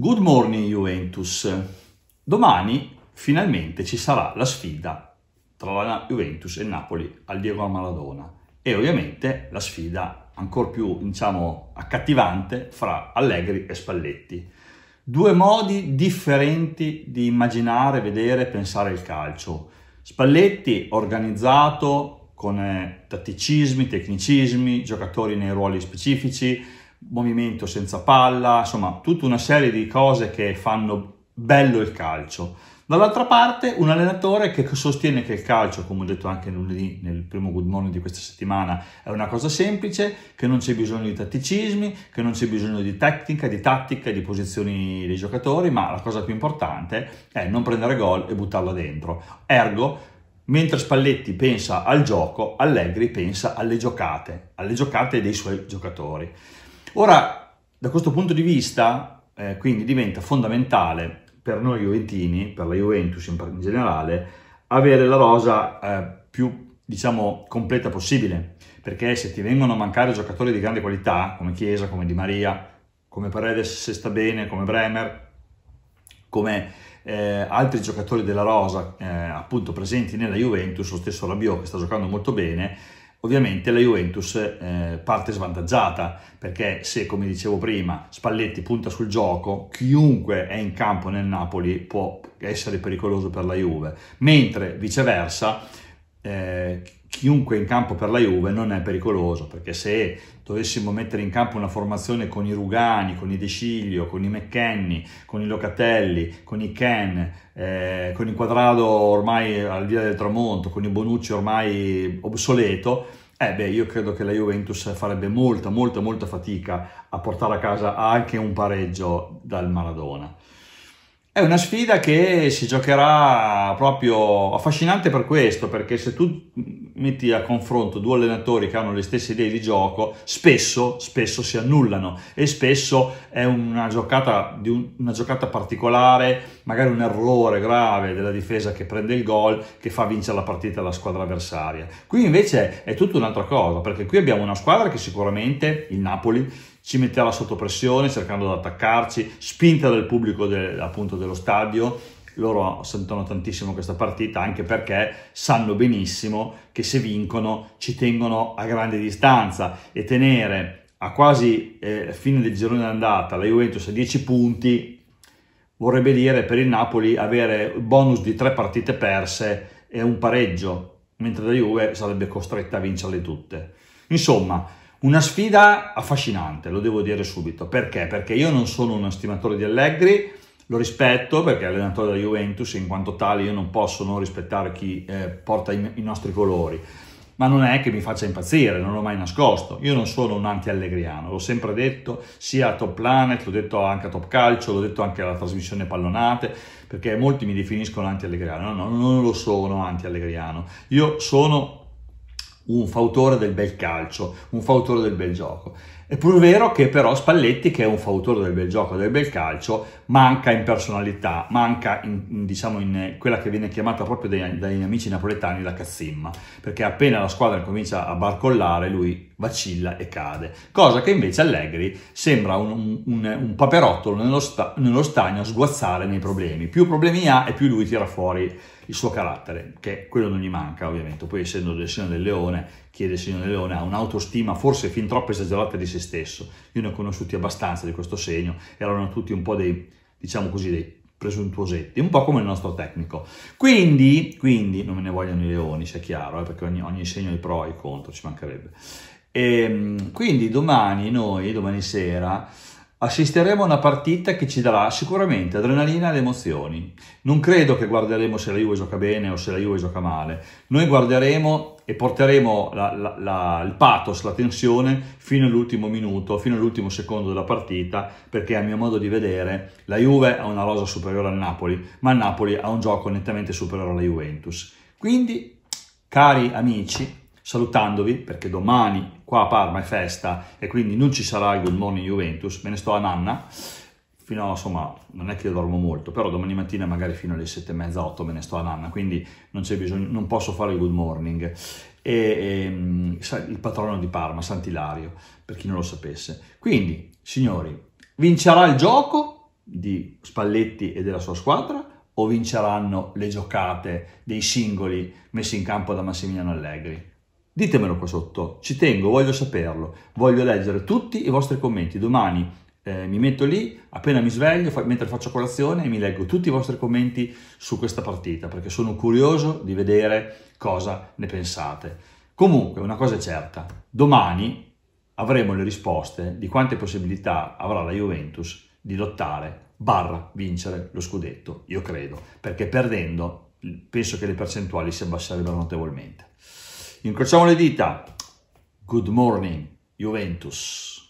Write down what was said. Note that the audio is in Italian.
Good morning Juventus. Domani finalmente ci sarà la sfida tra la Juventus e il Napoli al Diego Maradona e ovviamente la sfida ancora più diciamo accattivante fra Allegri e Spalletti. Due modi differenti di immaginare, vedere e pensare il calcio. Spalletti organizzato con eh, tatticismi, tecnicismi, giocatori nei ruoli specifici, movimento senza palla, insomma tutta una serie di cose che fanno bello il calcio. Dall'altra parte un allenatore che sostiene che il calcio, come ho detto anche lunedì nel primo good morning di questa settimana, è una cosa semplice, che non c'è bisogno di tatticismi, che non c'è bisogno di tecnica, di tattica, di posizioni dei giocatori, ma la cosa più importante è non prendere gol e buttarla dentro. Ergo, Mentre Spalletti pensa al gioco, Allegri pensa alle giocate, alle giocate dei suoi giocatori. Ora, da questo punto di vista, eh, quindi diventa fondamentale per noi Juventini, per la Juventus in, generale, avere la rosa eh, più, diciamo, completa possibile, perché se ti vengono a mancare giocatori di grande qualità, come Chiesa, come Di Maria, come Paredes se sta bene, come Bremer, come eh, altri giocatori della rosa eh, appunto presenti nella Juventus, lo stesso Rabiot che sta giocando molto bene, Ovviamente la Juventus eh, parte svantaggiata perché se, come dicevo prima, Spalletti punta sul gioco, chiunque è in campo nel Napoli può essere pericoloso per la Juve, mentre viceversa eh, chiunque in campo per la Juve non è pericoloso, perché se dovessimo mettere in campo una formazione con i Rugani, con i De Sciglio, con i McKenny, con i Locatelli, con i Ken, eh, con il Quadrado ormai al via del tramonto, con i Bonucci ormai obsoleto, eh beh, io credo che la Juventus farebbe molta, molta, molta fatica a portare a casa anche un pareggio dal Maradona. È una sfida che si giocherà proprio affascinante per questo, perché se tu metti a confronto due allenatori che hanno le stesse idee di gioco, spesso, spesso si annullano e spesso è una giocata, un, una giocata, particolare, magari un errore grave della difesa che prende il gol, che fa vincere la partita alla squadra avversaria. Qui invece è tutta un'altra cosa, perché qui abbiamo una squadra che sicuramente, il Napoli, ci metterà sotto pressione cercando di attaccarci, spinta dal pubblico de, appunto dello stadio, loro sentono tantissimo questa partita anche perché sanno benissimo che se vincono ci tengono a grande distanza e tenere a quasi eh, fine del girone d'andata la Juventus a 10 punti vorrebbe dire per il Napoli avere il bonus di tre partite perse e un pareggio mentre la Juve sarebbe costretta a vincerle tutte insomma una sfida affascinante, lo devo dire subito. Perché? Perché io non sono un stimatore di Allegri, lo rispetto perché è allenatore della Juventus e in quanto tale io non posso non rispettare chi eh, porta i, i nostri colori ma non è che mi faccia impazzire, non l'ho mai nascosto. Io non sono un anti-allegriano, l'ho sempre detto sia a Top Planet, l'ho detto anche a Top Calcio, l'ho detto anche alla trasmissione Pallonate, perché molti mi definiscono anti-allegriano. No, no, non lo sono anti-allegriano. Io sono un fautore del bel calcio, un fautore del bel gioco. È pur vero che però Spalletti, che è un fautore del bel gioco, del bel calcio, manca in personalità, manca in, in, diciamo, in eh, quella che viene chiamata proprio dai, dagli amici napoletani la cazzimma, perché appena la squadra comincia a barcollare lui vacilla e cade, cosa che invece Allegri sembra un, un, un paperottolo nello, sta, nello stagno a sguazzare nei problemi. Più problemi ha e più lui tira fuori il suo carattere, che quello non gli manca ovviamente, poi essendo del segno del leone, chi è del segno del leone ha un'autostima forse fin troppo esagerata di se stesso, io ne ho conosciuti abbastanza di questo segno, erano tutti un po' dei, diciamo così, dei presuntuosetti, un po' come il nostro tecnico. Quindi, quindi non me ne vogliono i leoni, sia chiaro, eh, perché ogni, ogni segno ha i pro e i contro, ci mancherebbe. E, ehm, quindi domani noi, domani sera, Assisteremo a una partita che ci darà sicuramente adrenalina ed emozioni. Non credo che guarderemo se la Juve gioca bene o se la Juve gioca male. Noi guarderemo e porteremo la, la, la, il pathos, la tensione fino all'ultimo minuto, fino all'ultimo secondo della partita, perché a mio modo di vedere la Juve ha una rosa superiore al Napoli, ma il Napoli ha un gioco nettamente superiore alla Juventus. Quindi, cari amici, salutandovi perché domani qua a Parma è festa e quindi non ci sarà il Good Morning Juventus, me ne sto a nanna, fino a, insomma, non è che io dormo molto, però domani mattina magari fino alle sette e mezza, otto me ne sto a nanna, quindi non c'è bisogno, non posso fare il Good Morning. E, e, mm, il patrono di Parma, Sant'Ilario, per chi non lo sapesse. Quindi, signori, vincerà il gioco di Spalletti e della sua squadra o vinceranno le giocate dei singoli messi in campo da Massimiliano Allegri? Ditemelo qua sotto, ci tengo, voglio saperlo, voglio leggere tutti i vostri commenti. Domani eh, mi metto lì, appena mi sveglio, fa- mentre faccio colazione, e mi leggo tutti i vostri commenti su questa partita, perché sono curioso di vedere cosa ne pensate. Comunque, una cosa è certa, domani avremo le risposte di quante possibilità avrà la Juventus di lottare barra vincere lo scudetto, io credo, perché perdendo penso che le percentuali si abbasserebbero notevolmente. Incrociamo le dita. Good morning, Juventus.